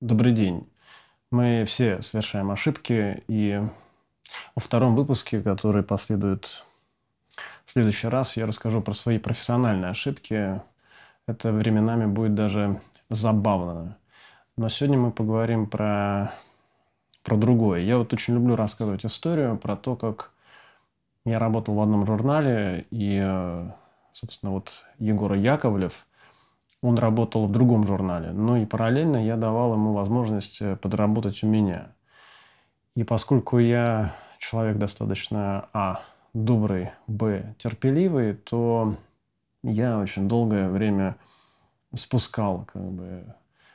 Добрый день. Мы все совершаем ошибки, и во втором выпуске, который последует в следующий раз, я расскажу про свои профессиональные ошибки. Это временами будет даже забавно. Но сегодня мы поговорим про, про другое. Я вот очень люблю рассказывать историю про то, как я работал в одном журнале, и, э, собственно, вот Егор Яковлев – он работал в другом журнале. Ну и параллельно я давал ему возможность э, подработать у меня. И поскольку я человек достаточно, а, добрый, б, терпеливый, то я очень долгое время спускал как бы,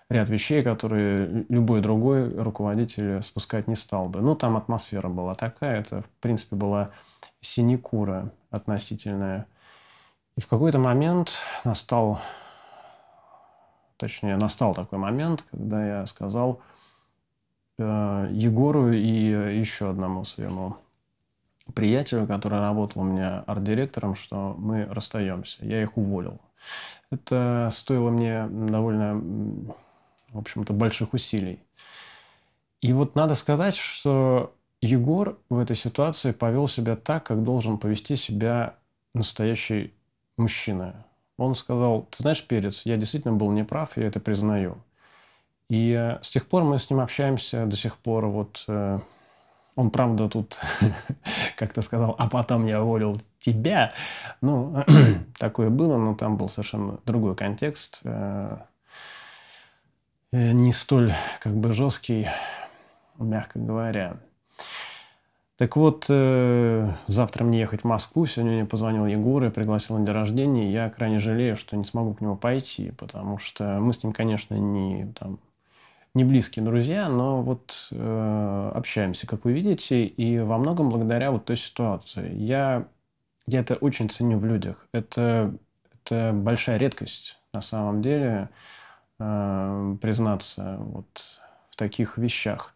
ряд вещей, которые любой другой руководитель спускать не стал бы. Ну, там атмосфера была такая, это, в принципе, была синекура относительная. И в какой-то момент настал Точнее, настал такой момент, когда я сказал э, Егору и э, еще одному своему приятелю, который работал у меня арт-директором, что мы расстаемся. Я их уволил. Это стоило мне довольно, в общем-то, больших усилий. И вот надо сказать, что Егор в этой ситуации повел себя так, как должен повести себя настоящий мужчина, он сказал, ты знаешь, Перец, я действительно был неправ, я это признаю. И э, с тех пор мы с ним общаемся, до сих пор вот э, он, правда, тут как-то сказал, а потом я уволил тебя. Ну, такое было, но там был совершенно другой контекст. Э, не столь, как бы, жесткий, мягко говоря. Так вот, э, завтра мне ехать в Москву. Сегодня мне позвонил Егор и пригласил на день рождения. Я крайне жалею, что не смогу к нему пойти, потому что мы с ним, конечно, не, там, не близкие друзья, но вот э, общаемся, как вы видите, и во многом благодаря вот той ситуации. Я, я это очень ценю в людях. Это, это большая редкость на самом деле э, признаться вот в таких вещах.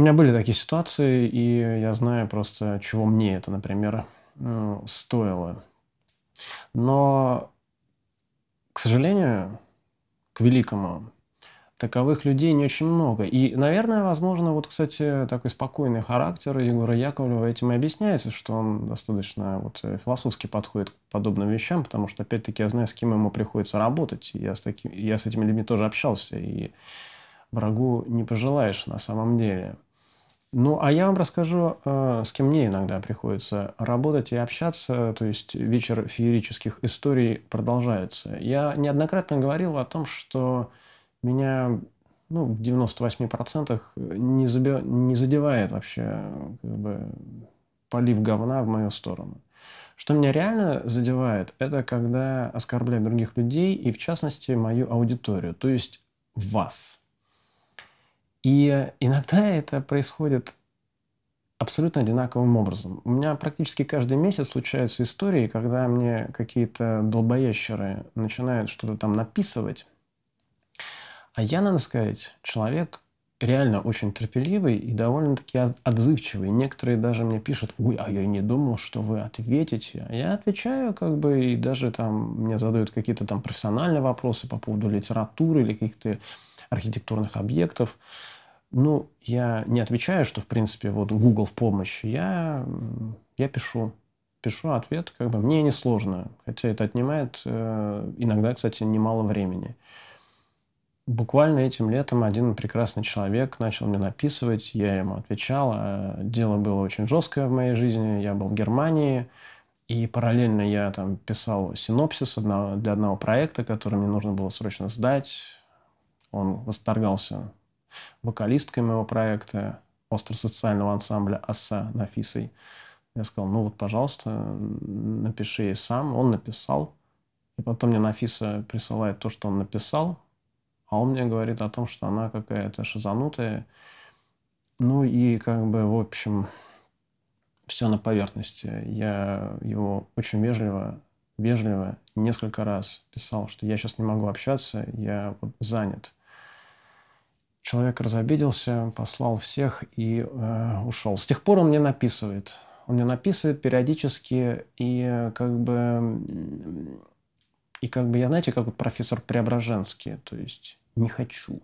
У меня были такие ситуации, и я знаю просто, чего мне это, например, ну, стоило. Но, к сожалению, к великому, таковых людей не очень много. И, наверное, возможно, вот, кстати, такой спокойный характер Егора Яковлева этим и объясняется, что он достаточно вот, э, философски подходит к подобным вещам, потому что, опять-таки, я знаю, с кем ему приходится работать. Я с, таким, я с этими людьми тоже общался, и врагу не пожелаешь на самом деле. Ну, а я вам расскажу, э, с кем мне иногда приходится работать и общаться, то есть вечер феерических историй продолжается. Я неоднократно говорил о том, что меня ну, в 98% не, заби... не задевает вообще как бы, полив говна в мою сторону. Что меня реально задевает, это когда оскорбляют других людей и, в частности, мою аудиторию, то есть вас. И иногда это происходит абсолютно одинаковым образом. У меня практически каждый месяц случаются истории, когда мне какие-то долбоящеры начинают что-то там написывать. А я, надо сказать, человек реально очень терпеливый и довольно-таки отзывчивый. Некоторые даже мне пишут, ой, а я и не думал, что вы ответите. А я отвечаю как бы, и даже там мне задают какие-то там профессиональные вопросы по поводу литературы или каких-то архитектурных объектов. Ну, я не отвечаю, что, в принципе, вот Google в помощь. Я, я пишу. Пишу ответ, как бы мне не сложно, хотя это отнимает э, иногда, кстати, немало времени. Буквально этим летом один прекрасный человек начал мне написывать, я ему отвечал. А дело было очень жесткое в моей жизни, я был в Германии, и параллельно я там писал синопсис для одного проекта, который мне нужно было срочно сдать. Он восторгался вокалисткой моего проекта, остросоциального ансамбля «Асса» Нафисой. Я сказал, ну вот, пожалуйста, напиши ей сам. Он написал. И потом мне Нафиса присылает то, что он написал. А он мне говорит о том, что она какая-то шизанутая. Ну и как бы, в общем, все на поверхности. Я его очень вежливо, вежливо несколько раз писал, что я сейчас не могу общаться, я вот занят. Человек разобиделся, послал всех и э, ушел. С тех пор он мне написывает. Он мне написывает периодически, и как бы... И как бы я, знаете, как вот профессор Преображенский, то есть не хочу.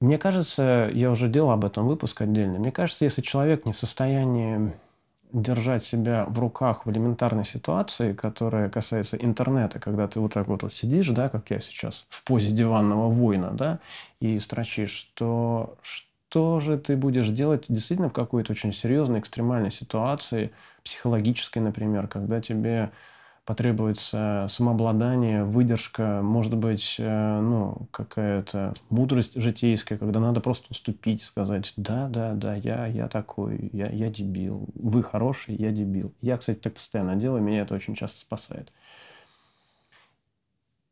Мне кажется, я уже делал об этом выпуск отдельно, мне кажется, если человек не в состоянии держать себя в руках в элементарной ситуации, которая касается интернета, когда ты вот так вот, вот сидишь, да, как я сейчас, в позе диванного воина, да, и строчишь, то что же ты будешь делать действительно в какой-то очень серьезной экстремальной ситуации, психологической, например, когда тебе потребуется самообладание, выдержка, может быть, э, ну, какая-то мудрость житейская, когда надо просто уступить, сказать, да, да, да, я, я такой, я, я дебил, вы хороший, я дебил. Я, кстати, так постоянно делаю, меня это очень часто спасает.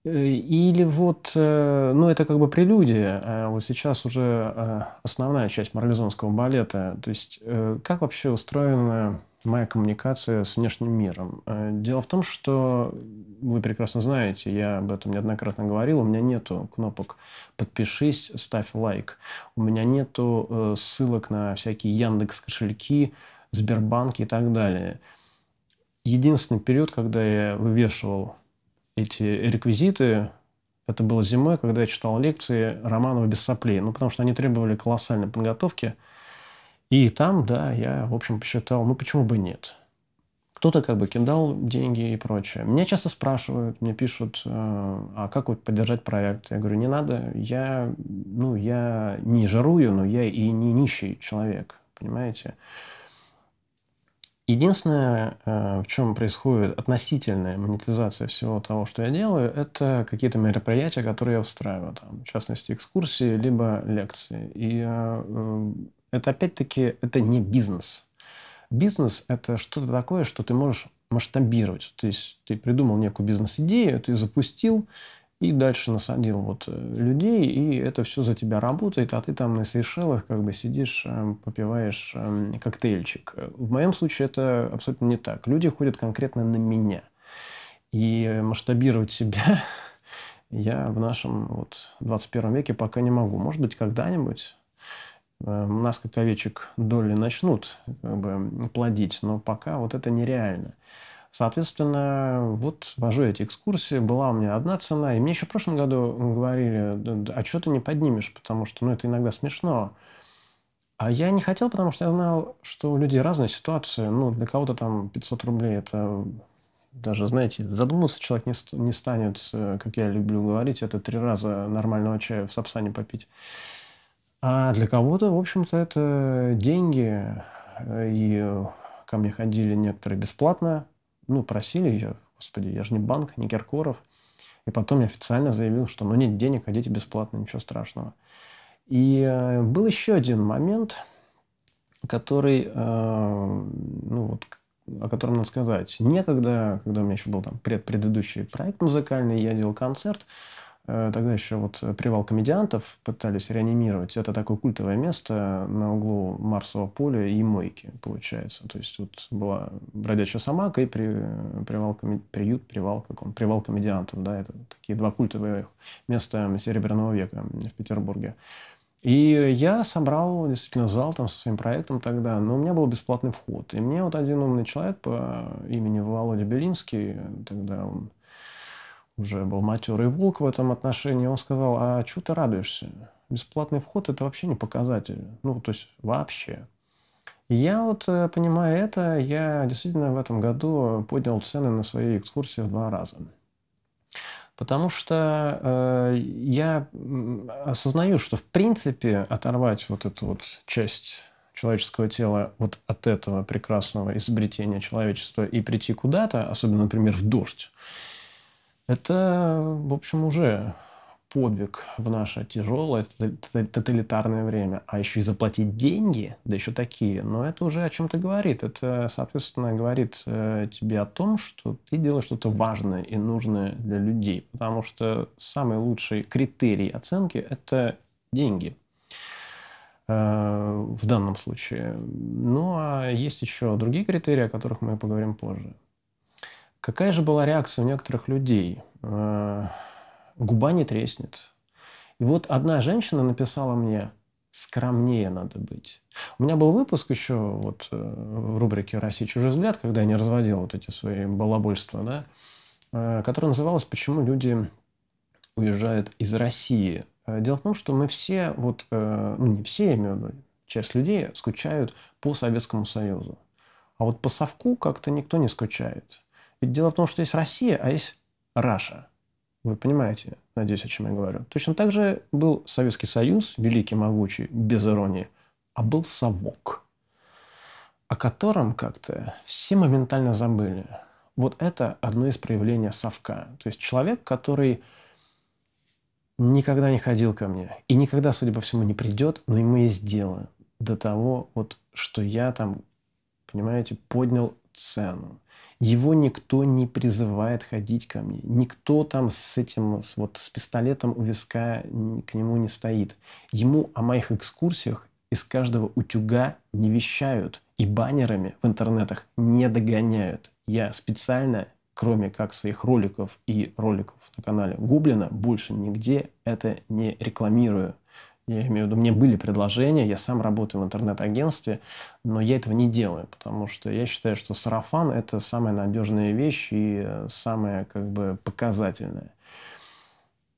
Э, или вот, э, ну, это как бы прелюдия, а вот сейчас уже основная часть марлезонского балета. То есть, как вообще устроена моя коммуникация с внешним миром. Э, дело в том, что вы прекрасно знаете, я об этом неоднократно говорил, у меня нету кнопок «подпишись», «ставь лайк», у меня нету э, ссылок на всякие Яндекс кошельки, Сбербанк и так далее. Единственный период, когда я вывешивал эти реквизиты, это было зимой, когда я читал лекции Романова без соплей, ну, потому что они требовали колоссальной подготовки – и там, да, я, в общем, посчитал, ну почему бы нет. Кто-то как бы кидал деньги и прочее. Меня часто спрашивают, мне пишут, э, а как вот поддержать проект? Я говорю, не надо, я, ну, я не жарую, но я и не нищий человек, понимаете? Единственное, э, в чем происходит относительная монетизация всего того, что я делаю, это какие-то мероприятия, которые я устраиваю, там, в частности, экскурсии, либо лекции. И э, это опять-таки это не бизнес. Бизнес – это что-то такое, что ты можешь масштабировать. То есть ты придумал некую бизнес-идею, ты запустил, и дальше насадил вот э, людей, и это все за тебя работает, а ты там на Сейшелах как бы сидишь, эм, попиваешь эм, коктейльчик. В моем случае это абсолютно не так. Люди ходят конкретно на меня. И масштабировать себя я в нашем вот 21 веке пока не могу. Может быть, когда-нибудь Э, нас, как овечек, доли начнут как бы, плодить, но пока вот это нереально. Соответственно, вот вожу эти экскурсии, была у меня одна цена, и мне еще в прошлом году говорили, а что ты не поднимешь, потому что ну, это иногда смешно. А я не хотел, потому что я знал, что у людей разные ситуации. Ну, для кого-то там 500 рублей – это даже, знаете, задуматься человек не, не станет, э, как я люблю говорить, это три раза нормального чая в Сапсане попить. А для кого-то, в общем-то, это деньги. Э, и э, ко мне ходили некоторые бесплатно. Ну, просили, я, господи, я же не банк, не Киркоров. И потом я официально заявил, что ну нет денег, ходите бесплатно, ничего страшного. И э, был еще один момент, который, ну вот, о котором надо сказать. Некогда, когда у меня еще был там предпредыдущий проект музыкальный, я делал концерт, Э, тогда еще вот э, привал комедиантов пытались реанимировать. Это такое культовое место э, на углу Марсового поля и Мойки, получается. То есть тут была бродячая собака и при, привал, коми, приют, привал, как он, привал комедиантов. Да, это такие два культовые места Серебряного века в Петербурге. И я собрал действительно зал там со своим проектом тогда, но у меня был бесплатный вход. И мне вот один умный человек по имени Володя Белинский, тогда он уже был матерый волк в этом отношении, он сказал, а что ты радуешься? Бесплатный вход – это вообще не показатель. Ну, то есть вообще. я вот, э, понимая это, я действительно в этом году поднял цены на свои экскурсии в два раза. Потому что э, я осознаю, что в принципе оторвать вот эту вот часть человеческого тела вот от этого прекрасного изобретения человечества и прийти куда-то, особенно, например, в дождь, это, в общем, уже подвиг в наше тяжелое тоталитарное время. А еще и заплатить деньги, да еще такие, но это уже о чем-то говорит. Это, соответственно, говорит э, тебе о том, что ты делаешь что-то важное и нужное для людей. Потому что самый лучший критерий оценки – это деньги э, в данном случае. Ну, а есть еще другие критерии, о которых мы поговорим позже. Какая же была реакция у некоторых людей? Э, губа не треснет. И вот одна женщина написала мне, скромнее надо быть. У меня был выпуск еще вот э, в рубрике «Россия. Чужой взгляд», когда я не разводил вот эти свои балабольства, да, э, который называлась «Почему люди уезжают из России». Дело в том, что мы все, вот, ну не все, я имею в виду, часть людей скучают по Советскому Союзу. А вот по совку как-то никто не скучает. Ведь дело в том, что есть Россия, а есть Раша. Вы понимаете, надеюсь, о чем я говорю. Точно так же был Советский Союз, великий, могучий, без иронии, а был совок, о котором как-то все моментально забыли. Вот это одно из проявлений совка. То есть человек, который никогда не ходил ко мне и никогда, судя по всему, не придет, но ему есть дело до того, вот, что я там, понимаете, поднял цену. Его никто не призывает ходить ко мне. Никто там с этим, вот с пистолетом у виска к нему не стоит. Ему о моих экскурсиях из каждого утюга не вещают и баннерами в интернетах не догоняют. Я специально, кроме как своих роликов и роликов на канале Гублина, больше нигде это не рекламирую. Я имею в виду, мне были предложения, я сам работаю в интернет-агентстве, но я этого не делаю, потому что я считаю, что сарафан – это самая надежная вещь и э, самая как бы показательная.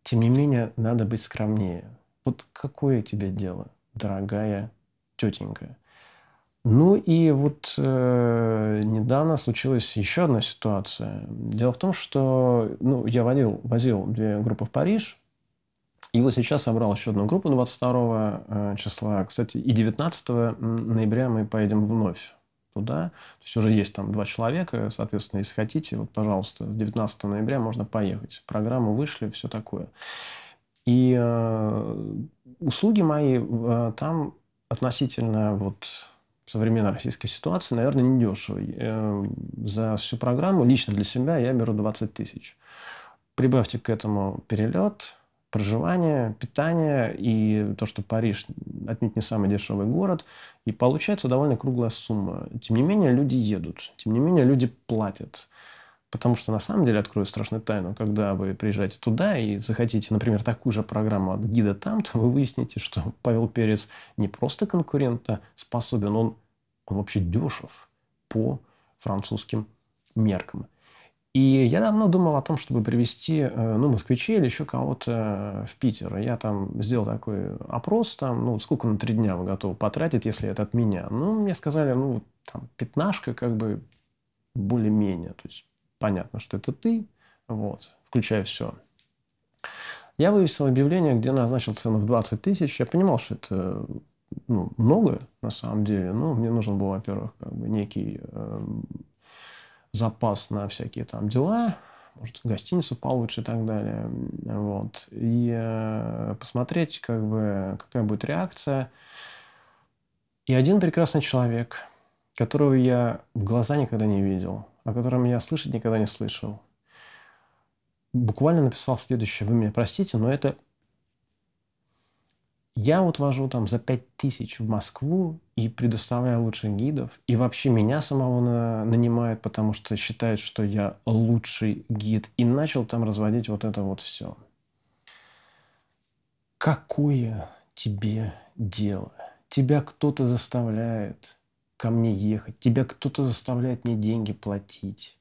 Тем не менее, надо быть скромнее. Вот какое тебе дело, дорогая тетенька? Ну и вот э, недавно случилась еще одна ситуация. Дело в том, что ну, я водил, возил две группы в Париж – и вот сейчас собрал еще одну группу 22 э, числа. Кстати, и 19 ноября мы поедем вновь туда. То есть уже есть там два человека, соответственно, если хотите, вот, пожалуйста, 19 ноября можно поехать. Программу вышли, все такое. И э, услуги мои э, там относительно вот современной российской ситуации, наверное, недешево. Э, за всю программу лично для себя я беру 20 тысяч. Прибавьте к этому перелет, проживание, питание и то, что Париж отнюдь не самый дешевый город. И получается довольно круглая сумма. Тем не менее, люди едут. Тем не менее, люди платят. Потому что, на самом деле, открою страшную тайну, когда вы приезжаете туда и захотите, например, такую же программу от гида там, то вы выясните, что Павел Перец не просто конкурента способен, он, он вообще дешев по французским меркам. И я давно думал о том, чтобы привести, э, ну, москвичей или еще кого-то э, в Питер. Я там сделал такой опрос, там, ну, сколько на три дня вы готовы потратить, если это от меня. Ну, мне сказали, ну, там, пятнашка, как бы, более-менее. То есть, понятно, что это ты, вот, включая все. Я вывесил объявление, где назначил цену в 20 тысяч. Я понимал, что это ну, много на самом деле. Но мне нужен был, во-первых, как бы некий э, запас на всякие там дела, может, гостиницу получше и так далее. Вот. И э, посмотреть, как бы, какая будет реакция. И один прекрасный человек, которого я в глаза никогда не видел, о котором я слышать никогда не слышал, буквально написал следующее. Вы меня простите, но это я вот вожу там за 5000 в Москву и предоставляю лучших гидов. И вообще меня самого на, нанимают, потому что считают, что я лучший гид. И начал там разводить вот это вот все. Какое тебе дело? Тебя кто-то заставляет ко мне ехать. Тебя кто-то заставляет мне деньги платить.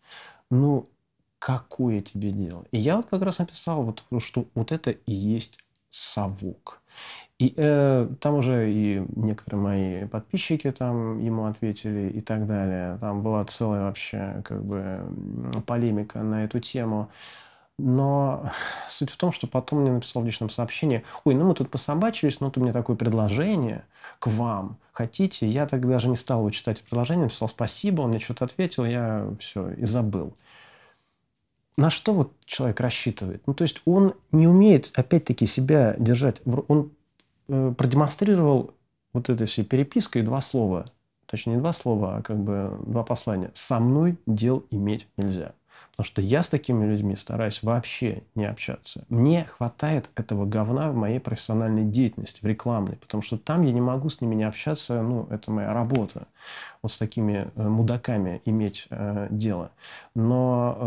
Ну, какое тебе дело? И я вот как раз написал, вот, что вот это и есть совок. И э, там уже и некоторые мои подписчики там ему ответили и так далее. Там была целая вообще как бы полемика на эту тему. Но суть в том, что потом мне написал в личном сообщении, ой, ну мы тут пособачились, но вот у меня такое предложение к вам, хотите? Я так даже не стал его читать предложение, написал спасибо, он мне что-то ответил, я все и забыл на что вот человек рассчитывает? Ну, то есть он не умеет, опять-таки, себя держать. Он э, продемонстрировал вот этой всей перепиской два слова. Точнее, не два слова, а как бы два послания. «Со мной дел иметь нельзя». Потому что я с такими людьми стараюсь вообще не общаться. Мне хватает этого говна в моей профессиональной деятельности, в рекламной, потому что там я не могу с ними не общаться, ну, это моя работа. Вот с такими э, мудаками иметь э, дело. Но э,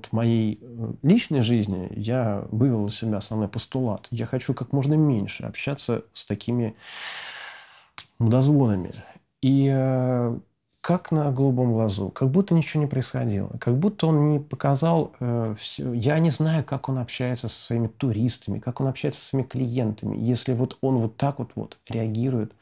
вот моей э, личной жизни я вывел из себя основной постулат. Я хочу как можно меньше общаться с такими дозвонами. И э, как на голубом глазу, как будто ничего не происходило, как будто он не показал э, все. Я не знаю, как он общается со своими туристами, как он общается со своими клиентами, если вот он вот так вот, вот реагирует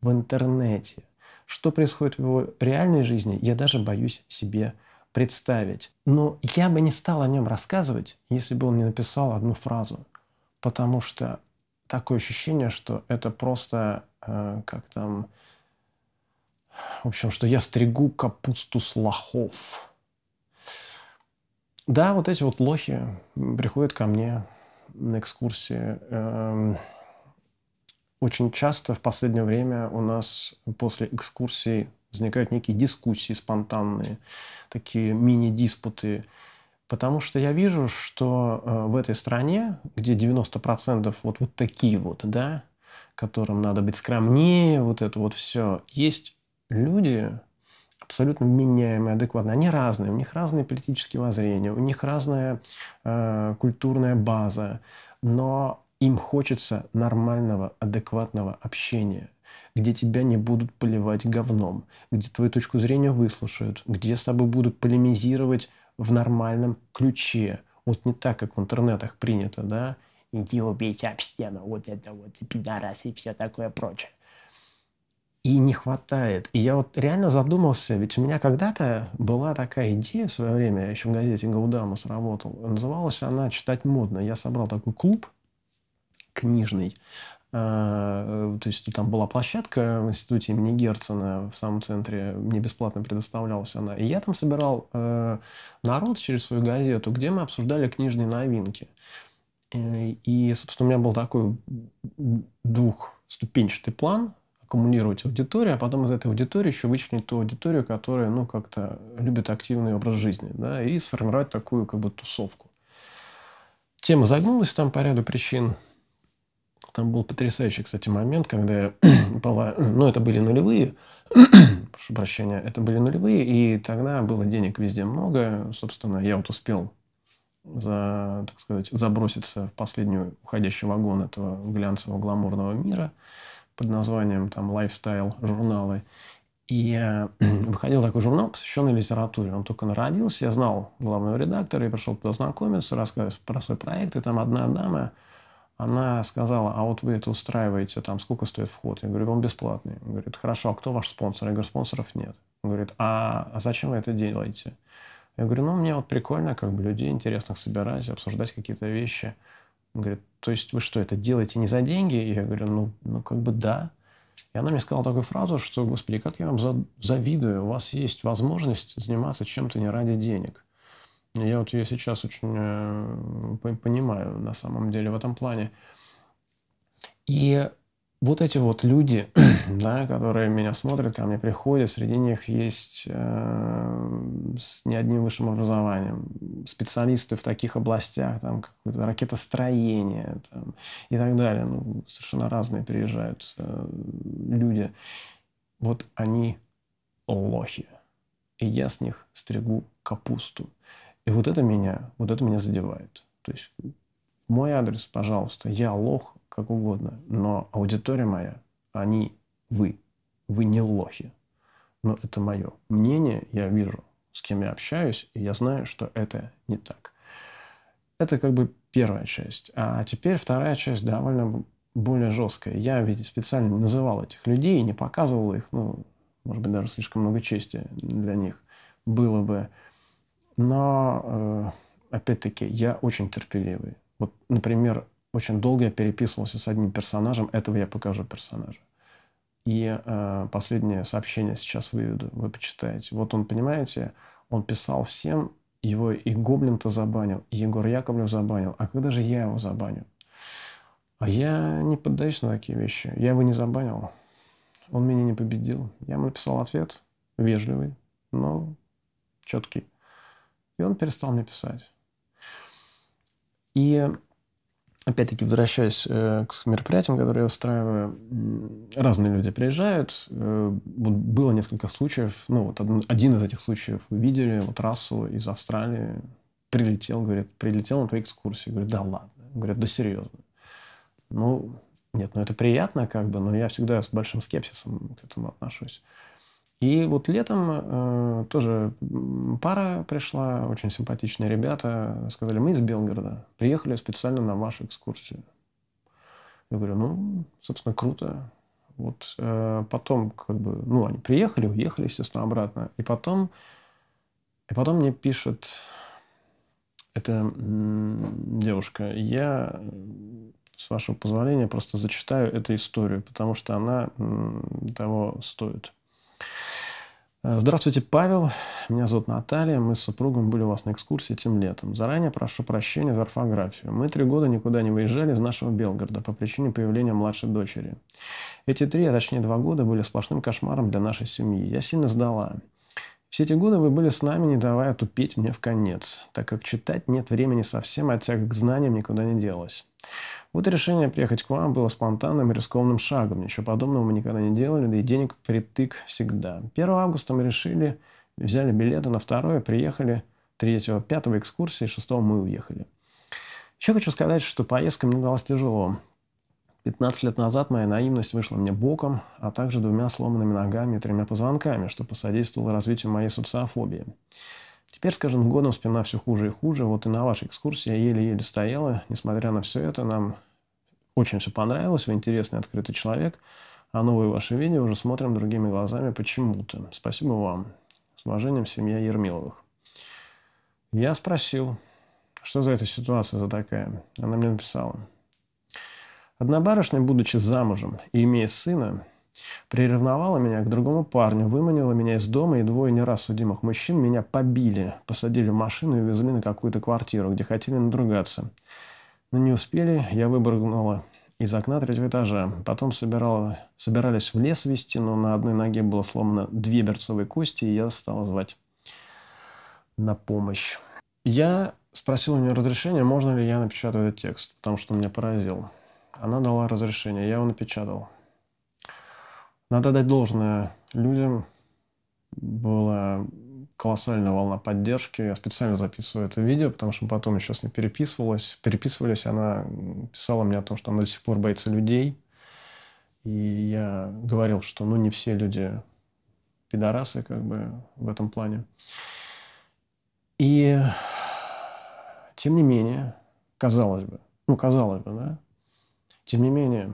в интернете. Что происходит в его реальной жизни, я даже боюсь себе представить. Но я бы не стал о нем рассказывать, если бы он не написал одну фразу. Потому что такое ощущение, что это просто э, как там... В общем, что я стригу капусту с лохов. Да, вот эти вот лохи приходят ко мне на экскурсии. Эм, очень часто в последнее время у нас после экскурсий возникают некие дискуссии спонтанные, такие мини-диспуты. Потому что я вижу, что э, в этой стране, где 90% вот, вот такие вот, да, которым надо быть скромнее, вот это вот все, есть люди, абсолютно меняемые, адекватные. Они разные, у них разные политические воззрения, у них разная э, культурная база, но им хочется нормального, адекватного общения где тебя не будут поливать говном, где твою точку зрения выслушают, где с тобой будут полемизировать в нормальном ключе. Вот не так, как в интернетах принято, да? Иди убейся об стену, вот это вот, и пидорас, и все такое прочее. И не хватает. И я вот реально задумался, ведь у меня когда-то была такая идея в свое время, я еще в газете «Гаудамус» работал, называлась она «Читать модно». Я собрал такой клуб книжный, Э, то есть там была площадка в институте имени Герцена в самом центре, мне бесплатно предоставлялась она. И я там собирал э, народ через свою газету, где мы обсуждали книжные новинки. Э, и, собственно, у меня был такой двухступенчатый план аккумулировать аудиторию, а потом из этой аудитории еще вычленить ту аудиторию, которая, ну, как-то любит активный образ жизни, да, и сформировать такую, как бы, тусовку. Тема загнулась там по ряду причин – там был потрясающий, кстати, момент, когда я была... Ну, это были нулевые, прошу прощения, это были нулевые, и тогда было денег везде много. Собственно, я вот успел за, так сказать, заброситься в последнюю уходящий вагон этого глянцевого гламурного мира под названием там лайфстайл журналы. И выходил такой журнал, посвященный литературе. Он только народился, я знал главного редактора, я пришел туда знакомиться, рассказывать про свой проект, и там одна дама она сказала, а вот вы это устраиваете, там сколько стоит вход? Я говорю, он бесплатный. Он говорит, хорошо, а кто ваш спонсор? Я говорю, спонсоров нет. Он говорит, «А, а зачем вы это делаете? Я говорю, ну, мне вот прикольно, как бы людей интересных собирать, обсуждать какие-то вещи. Он говорит, то есть вы что, это делаете не за деньги? я говорю, ну, ну как бы да. И она мне сказала такую фразу, что, господи, как я вам завидую, у вас есть возможность заниматься чем-то не ради денег. Я вот ее сейчас очень э, понимаю на самом деле в этом плане. И вот эти вот люди, да, которые меня смотрят, ко мне приходят, среди них есть э, с не одним высшим образованием, специалисты в таких областях, там, какое-то ракетостроение там, и так далее. Ну, совершенно разные приезжают э, люди. Вот они лохи. И я с них стригу капусту. И вот это меня, вот это меня задевает. То есть мой адрес, пожалуйста, я лох, как угодно, но аудитория моя, они вы. Вы не лохи. Но это мое мнение, я вижу, с кем я общаюсь, и я знаю, что это не так. Это как бы первая часть. А теперь вторая часть довольно более жесткая. Я ведь специально не называл этих людей, не показывал их, ну, может быть, даже слишком много чести для них было бы. Но, э, опять-таки, я очень терпеливый. Вот, например, очень долго я переписывался с одним персонажем, этого я покажу персонажа. И э, последнее сообщение сейчас выведу, вы почитаете. Вот он, понимаете, он писал всем, его и Гоблин-то забанил, и Егор Яковлев забанил. А когда же я его забаню? А я не поддаюсь на такие вещи. Я его не забанил. Он меня не победил. Я ему написал ответ, вежливый, но четкий. И он перестал мне писать. И опять-таки, возвращаясь э, к мероприятиям, которые я устраиваю, разные люди приезжают. Э, вот было несколько случаев, ну вот один, один из этих случаев вы видели, вот Рассел из Австралии прилетел, говорит, прилетел на твою экскурсии, Говорит, да ладно. Говорят, да серьезно. Ну, нет, ну это приятно как бы, но я всегда с большим скепсисом к этому отношусь. И вот летом э, тоже пара пришла, очень симпатичные ребята, сказали, мы из Белгорода, приехали специально на вашу экскурсию. Я говорю, ну, собственно, круто. Вот э, потом, как бы, ну, они приехали, уехали, естественно, обратно. И потом, и потом мне пишет эта девушка, я, э, с вашего позволения, просто зачитаю эту историю, потому что она того стоит. Э, здравствуйте, Павел. Меня зовут Наталья. Мы с супругом были у вас на экскурсии этим летом. Заранее прошу прощения за орфографию. Мы три года никуда не выезжали из нашего Белгорода по причине появления младшей дочери. Эти три, а точнее два года, были сплошным кошмаром для нашей семьи. Я сильно сдала. Все эти годы вы были с нами, не давая тупеть мне в конец, так как читать нет времени совсем, а тяга к знаниям никуда не делась. Вот решение приехать к вам было спонтанным и рискованным шагом. Ничего подобного мы никогда не делали, да и денег притык всегда. 1 августа мы решили, взяли билеты на второе, приехали 3 5 экскурсии, 6 мы уехали. Еще хочу сказать, что поездка мне далась тяжело. 15 лет назад моя наивность вышла мне боком, а также двумя сломанными ногами и тремя позвонками, что посодействовало развитию моей социофобии. Теперь с каждым годом спина все хуже и хуже. Вот и на вашей экскурсии я еле-еле стояла. Несмотря на все это, нам очень все понравилось. Вы интересный, открытый человек. А новые ваши видео уже смотрим другими глазами почему-то. Спасибо вам. С уважением, семья Ермиловых. Я спросил, что за эта ситуация за такая. Она мне написала. Одна барышня, будучи замужем и имея сына, Приревновала меня к другому парню, выманила меня из дома, и двое не раз судимых мужчин меня побили, посадили в машину и увезли на какую-то квартиру, где хотели надругаться. Но не успели, я выбрыгнула из окна третьего этажа. Потом собирала, собирались в лес вести, но на одной ноге было сломано две берцовые кости, и я стала звать на помощь. Я спросил у нее разрешение, можно ли я напечатать этот текст, потому что меня поразил. Она дала разрешение, я его напечатал. Надо дать должное людям. Была колоссальная волна поддержки. Я специально записываю это видео, потому что потом еще с ней переписывалась. Переписывались, она писала мне о том, что она до сих пор боится людей. И я говорил, что ну не все люди пидорасы как бы в этом плане. И тем не менее, казалось бы, ну казалось бы, да, тем не менее,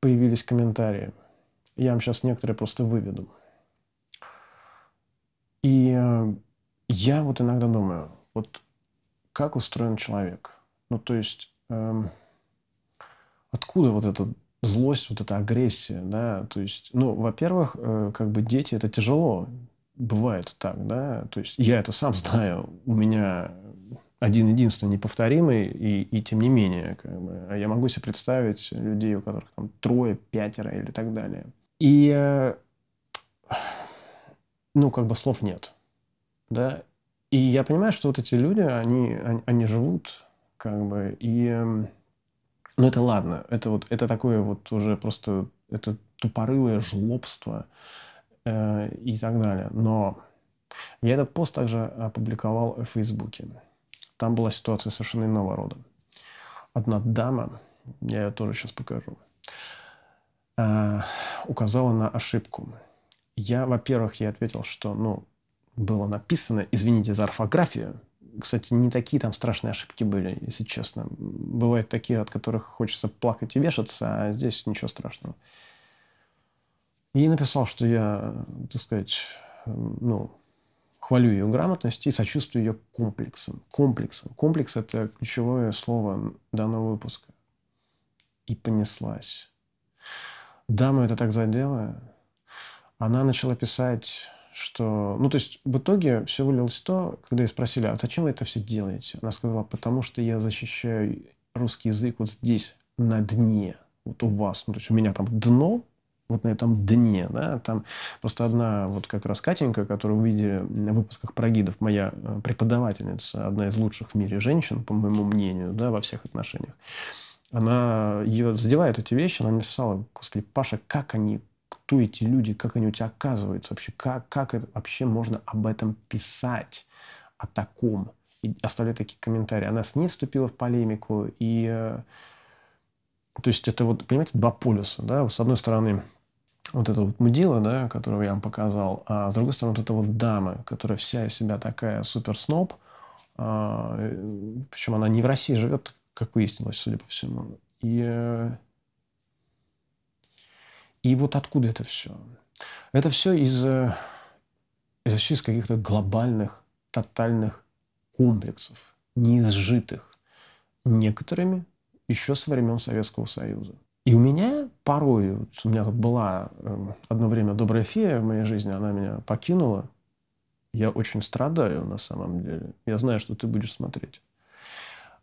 появились комментарии – я вам сейчас некоторые просто выведу. И э, я вот иногда думаю, вот как устроен человек? Ну, то есть, эм, откуда вот эта злость, вот эта агрессия, да? То есть, ну, во-первых, э, как бы дети, это тяжело. Бывает так, да? То есть, я это сам знаю. У меня один-единственный неповторимый, и, и тем не менее, как бы, а я могу себе представить людей, у которых там трое, пятеро или так далее – и, э, ну, как бы слов нет, да. И я понимаю, что вот эти люди, они, они, они живут, как бы, и... Эм, ну, это ладно, это вот, это такое вот уже просто, это тупорылое жлобство э, и так далее. Но я этот пост также опубликовал в Фейсбуке. Там была ситуация совершенно иного рода. Одна дама, я ее тоже сейчас покажу, Э, указала на ошибку. Я, во-первых, я ответил, что, ну, было написано, извините за орфографию. Кстати, не такие там страшные ошибки были, если честно. Бывают такие, от которых хочется плакать и вешаться, а здесь ничего страшного. И написал, что я, так сказать, ну, хвалю ее грамотность и сочувствую ее комплексом. Комплексом. Комплекс – это ключевое слово данного выпуска. И понеслась. Дама это так задела, Она начала писать, что... Ну, то есть в итоге все вылилось то, когда ей спросили, а зачем вы это все делаете? Она сказала, потому что я защищаю русский язык вот здесь, на дне, вот у вас. Ну, то есть у меня там дно, вот на этом дне, да, там просто одна вот как раз Катенька, которую вы видели выпусках про гидов, моя э, преподавательница, одна из лучших в мире женщин, по моему мнению, да, во всех отношениях, она ее задевает эти вещи, она мне писала, господи, Паша, как они, кто эти люди, как они у тебя оказываются вообще, как, как это вообще можно об этом писать, о таком, и оставлять такие комментарии. Она с ней вступила в полемику, и э, то есть это вот, понимаете, два полюса, да, с одной стороны, вот это вот мудила, да, которого я вам показал, а с другой стороны, вот эта вот дама, которая вся из себя такая суперсноб, а, э, причем она не в России живет, как выяснилось, судя по всему. И, э, и вот откуда это все? Это все из, э, это все из каких-то глобальных, тотальных комплексов, неизжитых некоторыми еще со времен Советского Союза. И у меня порой, у меня тут была э, одно время добрая фея в моей жизни, она меня покинула. Я очень страдаю на самом деле. Я знаю, что ты будешь смотреть.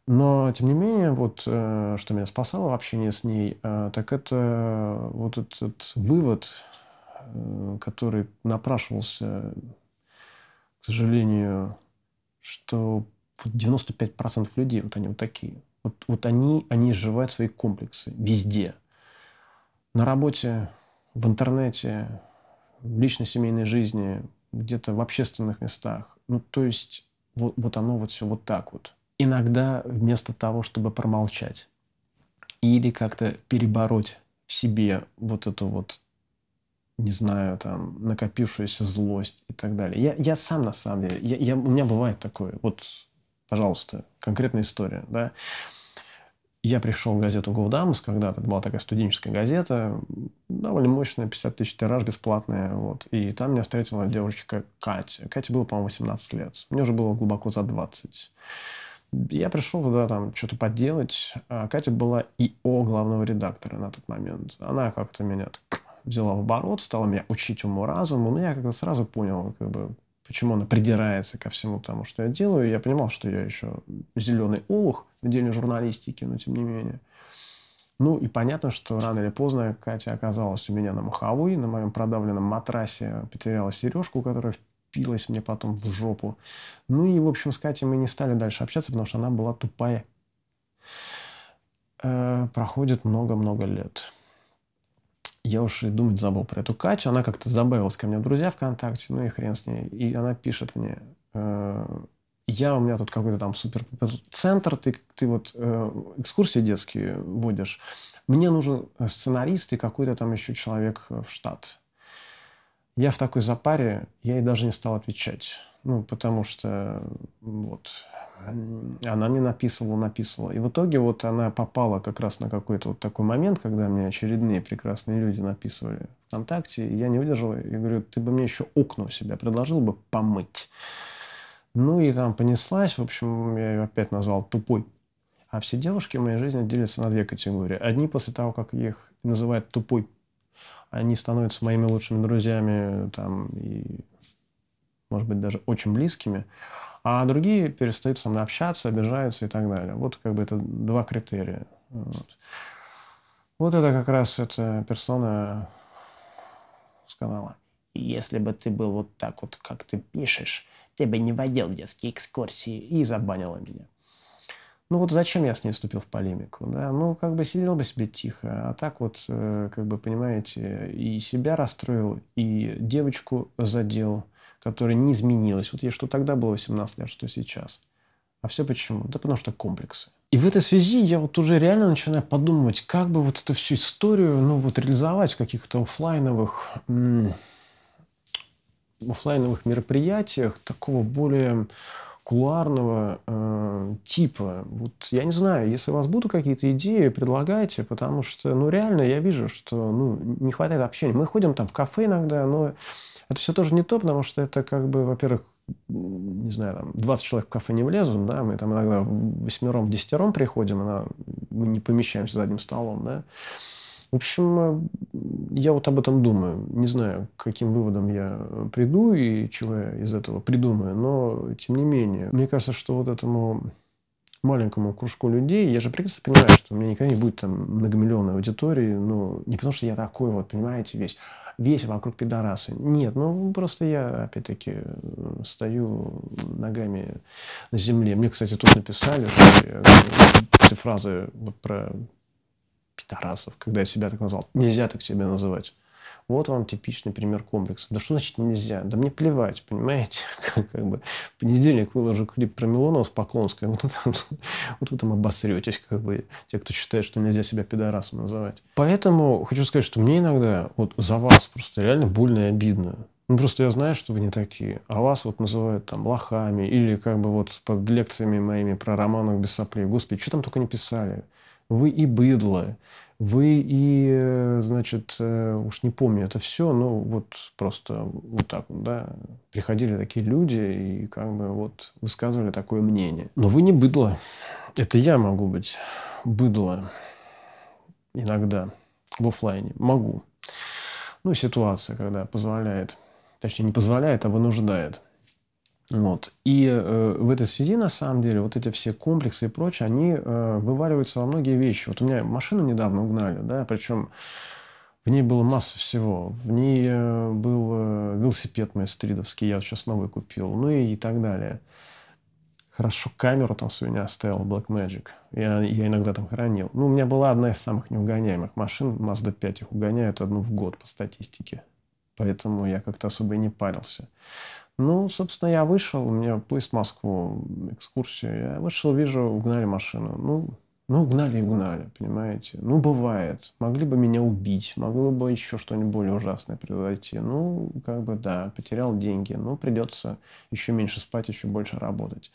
Но, тем не менее, вот э, что меня спасало в общении с ней, э, так это вот этот вывод, э, который напрашивался, к сожалению, что 95% людей, вот они вот такие. Вот, вот они, они изживают свои комплексы везде. На работе, в интернете, в личной семейной жизни, где-то в общественных местах. Ну, то есть, вот, вот оно вот все вот так вот иногда вместо того, чтобы промолчать или как-то перебороть в себе вот эту вот, не знаю, там, накопившуюся злость и так далее. Я, я сам, на самом деле, я, я, у меня бывает такое, вот, пожалуйста, конкретная история, да. Я пришел в газету «Голдамус», когда-то была такая студенческая газета, довольно мощная, 50 тысяч тираж, бесплатная, вот. И там меня встретила девочка Катя. Катя было, по-моему, 18 лет. Мне уже было глубоко за 20. Я пришел туда там что-то подделать. А Катя была ИО главного редактора на тот момент. Она как-то меня взяла в оборот, стала меня учить уму-разуму. Но ну, я как-то сразу понял, как бы, почему она придирается ко всему тому, что я делаю. Я понимал, что я еще зеленый улух в деле журналистики, но тем не менее. Ну и понятно, что рано или поздно Катя оказалась у меня на маховой, на моем продавленном матрасе потеряла сережку, которая впилась мне потом в жопу. Ну и, в общем, с Катей мы не стали дальше общаться, потому что она была тупая. Э, проходит много-много лет. Я уж и думать забыл про эту Катю. Она как-то забавилась ко мне в друзья ВКонтакте, ну и хрен с ней. И она пишет мне, э, я у меня тут какой-то там супер центр, ты, ты вот э, экскурсии детские водишь. Мне нужен сценарист и какой-то там еще человек в штат. Я в такой запаре, я ей даже не стал отвечать. Ну, потому что вот она мне написывала, написывала, И в итоге вот она попала как раз на какой-то вот такой момент, когда мне очередные прекрасные люди написывали ВКонтакте, и я не выдержал, и говорю, ты бы мне еще окна у себя предложил бы помыть. Ну и там понеслась, в общем, я ее опять назвал тупой. А все девушки в моей жизни делятся на две категории. Одни после того, как их называют тупой они становятся моими лучшими друзьями, там, и, может быть, даже очень близкими, а другие перестают со мной общаться, обижаются и так далее. Вот как бы это два критерия. Вот, вот это как раз эта персона с канала. Если бы ты был вот так вот, как ты пишешь, ты бы не водил детские экскурсии и забанила меня ну вот зачем я с ней вступил в полемику? Да? Ну, как бы сидел бы себе тихо, а так вот, э, как бы, понимаете, и себя расстроил, и девочку задел, которая не изменилась. Вот ей что тогда было 18 лет, что сейчас. А все почему? Да потому что комплексы. И в этой связи я вот уже реально начинаю подумывать, как бы вот эту всю историю, ну, вот реализовать в каких-то офлайновых офлайновых мероприятиях такого более кулуарного э, типа. Вот я не знаю, если у вас будут какие-то идеи, предлагайте, потому что, ну, реально я вижу, что, ну, не хватает общения. Мы ходим там в кафе иногда, но это все тоже не то, потому что это как бы, во-первых, не знаю, там 20 человек в кафе не влезут, да, мы там иногда восьмером, десятером приходим, она, мы не помещаемся за одним столом, да, в общем, э, я вот об этом думаю. Не знаю, к каким выводам я э, приду и чего я из этого придумаю, но тем не менее, мне кажется, что вот этому маленькому кружку людей, я же прекрасно понимаю, что у меня никогда не будет там многомиллионной аудитории, ну, не потому что я такой вот, понимаете, весь, весь вокруг пидорасы. Нет, ну, просто я, опять-таки, э, стою ногами на земле. Мне, кстати, тут написали, что я, эти фразы вот про пидорасов, когда я себя так назвал. Нельзя так себя называть. Вот вам типичный пример комплекса. Да что значит нельзя? Да мне плевать, понимаете? Как, как бы в понедельник выложу клип про Милонова с Поклонской. Вот вы, там, вот вы там обосретесь, как бы, те, кто считает, что нельзя себя пидорасом называть. Поэтому хочу сказать, что мне иногда вот за вас просто реально больно и обидно. Ну, просто я знаю, что вы не такие. А вас вот называют там лохами или как бы вот под лекциями моими про романов без соплей. Господи, что там только не писали вы и быдло, вы и, э, значит, э, уж не помню это все, но вот просто вот так да, приходили такие люди и как бы вот высказывали такое мнение. Но вы не быдло. Это я могу быть быдло иногда в офлайне. Могу. Ну, ситуация, когда позволяет, точнее, не позволяет, а вынуждает. Вот. И э, в этой связи, на самом деле, вот эти все комплексы и прочее, они э, вываливаются во многие вещи. Вот у меня машину недавно угнали, да, причем в ней было масса всего. В ней э, был э, велосипед мой стридовский, я сейчас новый купил, ну и, и так далее. Хорошо, камеру там свою не оставил, Blackmagic. Я, я иногда там хранил. Ну, у меня была одна из самых неугоняемых машин. Mazda 5 их угоняют одну в год по статистике. Поэтому я как-то особо и не парился. Ну, собственно, я вышел, у меня поезд в Москву, экскурсия. Я вышел, вижу, угнали машину. Ну, ну, угнали и угнали, понимаете? Ну, бывает. Могли бы меня убить, могло бы еще что-нибудь более ужасное произойти. Ну, как бы, да, потерял деньги. Ну, придется еще меньше спать, еще больше работать.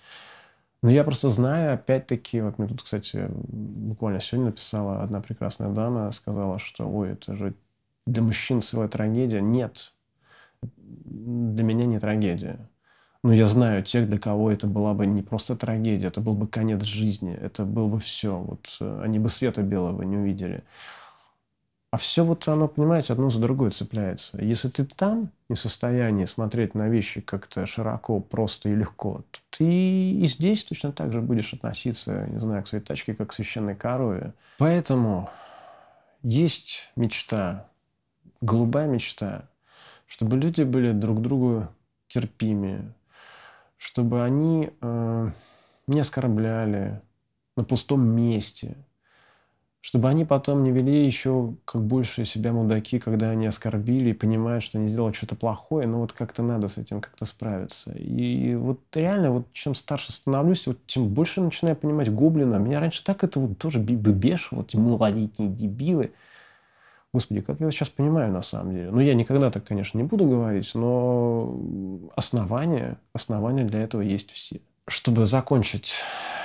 Но я просто знаю, опять-таки, вот мне тут, кстати, буквально сегодня написала одна прекрасная дама, сказала, что, ой, это же для мужчин целая трагедия. Нет, для меня не трагедия. Но ну, я знаю тех, для кого это была бы не просто трагедия, это был бы конец жизни, это было бы все. Вот э, они бы света белого не увидели. А все вот оно, понимаете, одно за другое цепляется. Если ты там не в состоянии смотреть на вещи как-то широко, просто и легко, то ты и здесь точно так же будешь относиться, не знаю, к своей тачке, как к священной корове. Поэтому есть мечта, голубая мечта, чтобы люди были друг другу терпимее, чтобы они э, не оскорбляли на пустом месте, чтобы они потом не вели еще как больше себя мудаки, когда они оскорбили и понимают, что они сделали что-то плохое, но вот как-то надо с этим как-то справиться. И вот реально, вот чем старше становлюсь, вот тем больше начинаю понимать гоблина. Меня раньше так это вот тоже бешило, эти малолетние дебилы. Господи, как я вас сейчас понимаю на самом деле? Ну, я никогда так, конечно, не буду говорить, но основания, основания для этого есть все. Чтобы закончить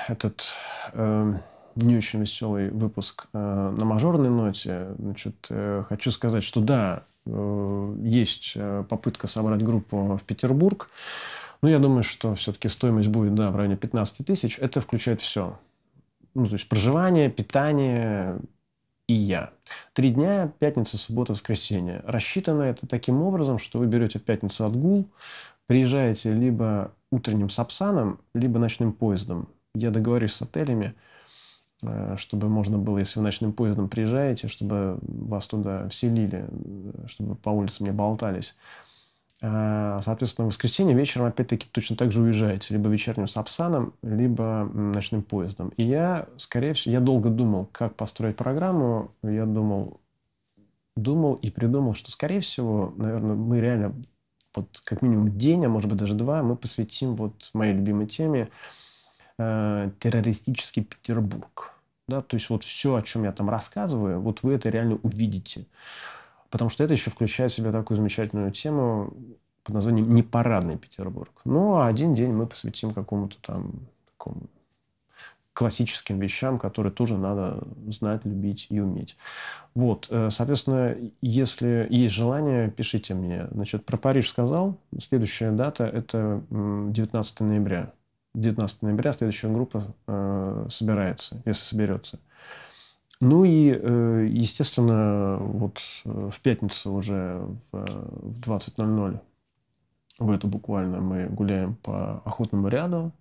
этот э, не очень веселый выпуск э, на мажорной ноте, значит, э, хочу сказать, что да, э, есть э, попытка собрать группу в Петербург, но я думаю, что все-таки стоимость будет, да, в районе 15 тысяч. Это включает все ну, то есть проживание, питание, и я. Три дня, пятница, суббота, воскресенье. Рассчитано это таким образом, что вы берете в пятницу отгул, приезжаете либо утренним сапсаном, либо ночным поездом. Я договорюсь с отелями, э, чтобы можно было, если вы ночным поездом приезжаете, чтобы вас туда вселили, э, чтобы по улицам не болтались. Э, соответственно, в воскресенье вечером опять-таки точно так же уезжаете, либо вечерним сапсаном, либо ночным поездом. И я, скорее всего, я долго думал, как построить программу. Я думал, думал и придумал, что, скорее всего, наверное, мы реально вот как минимум день, а может быть даже два, мы посвятим вот моей любимой теме э, террористический Петербург. Да, то есть вот все, о чем я там рассказываю, вот вы это реально увидите потому что это еще включает в себя такую замечательную тему под названием «Непарадный Петербург». Ну, а один день мы посвятим какому-то там такому классическим вещам, которые тоже надо знать, любить и уметь. Вот, э, соответственно, если есть желание, пишите мне. Значит, про Париж сказал. Следующая дата – это 19 ноября. 19 ноября следующая группа э, собирается, если соберется. Ну и, э, естественно, вот э, в пятницу уже в 20.00 э, в эту буквально мы гуляем по охотному ряду,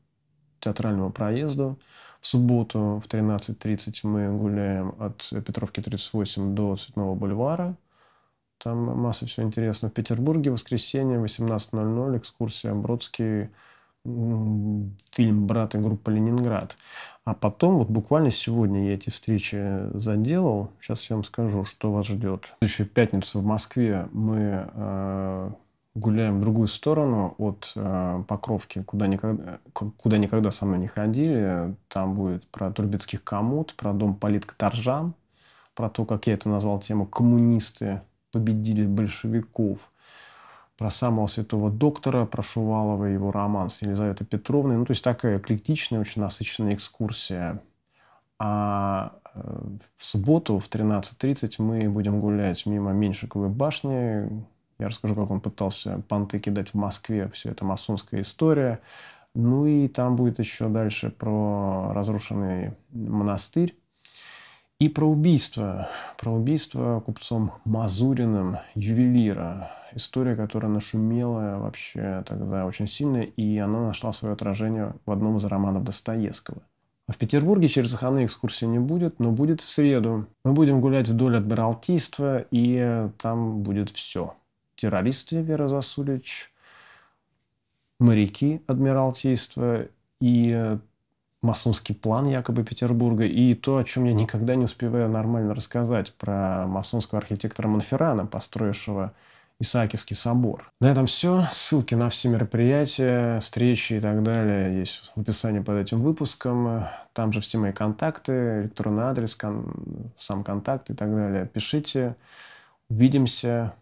театральному проезду. В субботу в 13.30 мы гуляем от Петровки 38 до Цветного бульвара. Там масса всего интересного. В Петербурге в воскресенье 18.00 экскурсия Бродский фильм «Брат» и группа «Ленинград». А потом, вот буквально сегодня я эти встречи заделал. Сейчас я вам скажу, что вас ждет. В следующую пятницу в Москве мы э, гуляем в другую сторону от э, Покровки, куда никогда, куда никогда со мной не ходили. Там будет про Турбецких комут, про дом Политка политкоторжан, про то, как я это назвал тему «Коммунисты победили большевиков» про самого святого доктора, про Шувалова, и его роман с Елизаветой Петровной. Ну, то есть такая эклектичная, очень насыщенная экскурсия. А э, в субботу в 13.30 мы будем гулять мимо Меньшиковой башни. Я расскажу, как он пытался понты кидать в Москве, все это масонская история. Ну и там будет еще дальше про разрушенный монастырь. И про убийство. Про убийство купцом Мазуриным, ювелира история, которая нашумела вообще тогда очень сильно, и она нашла свое отражение в одном из романов Достоевского. А В Петербурге через выходные экскурсии не будет, но будет в среду. Мы будем гулять вдоль Адмиралтейства, и там будет все. Террористы Вера Засулич, моряки Адмиралтейства и масонский план якобы Петербурга и то, о чем я никогда не успеваю нормально рассказать про масонского архитектора Монферрана, построившего Исаакиевский собор. На этом все. Ссылки на все мероприятия, встречи и так далее есть в описании под этим выпуском. Там же все мои контакты, электронный адрес, кон... сам контакт и так далее. Пишите. Увидимся.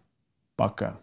Пока.